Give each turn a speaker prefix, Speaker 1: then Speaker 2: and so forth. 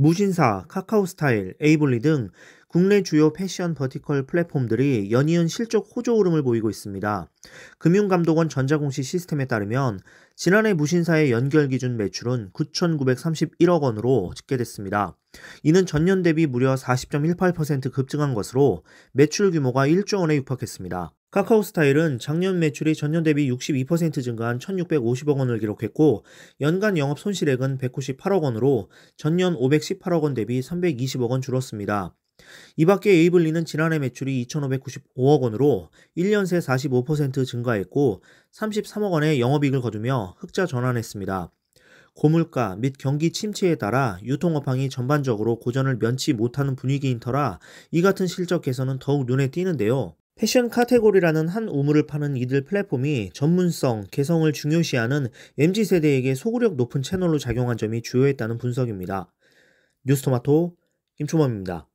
Speaker 1: 무신사, 카카오스타일, 에이블리 등 국내 주요 패션 버티컬 플랫폼들이 연이은 실적 호조 흐름을 보이고 있습니다. 금융감독원 전자공시 시스템에 따르면 지난해 무신사의 연결 기준 매출은 9,931억 원으로 집계됐습니다. 이는 전년 대비 무려 40.18% 급증한 것으로 매출 규모가 1조 원에 육박했습니다. 카카오 스타일은 작년 매출이 전년 대비 62% 증가한 1,650억 원을 기록했고 연간 영업 손실액은 198억 원으로 전년 518억 원 대비 320억 원 줄었습니다. 이 밖에 에이블리는 지난해 매출이 2,595억 원으로 1년 새 45% 증가했고 33억 원의 영업이익을 거두며 흑자 전환했습니다. 고물가 및 경기 침체에 따라 유통업황이 전반적으로 고전을 면치 못하는 분위기인 터라 이 같은 실적 개선은 더욱 눈에 띄는데요. 패션 카테고리라는 한 우물을 파는 이들 플랫폼이 전문성, 개성을 중요시하는 MZ세대에게 소구력 높은 채널로 작용한 점이 주요했다는 분석입니다. 뉴스토마토 김초범입니다.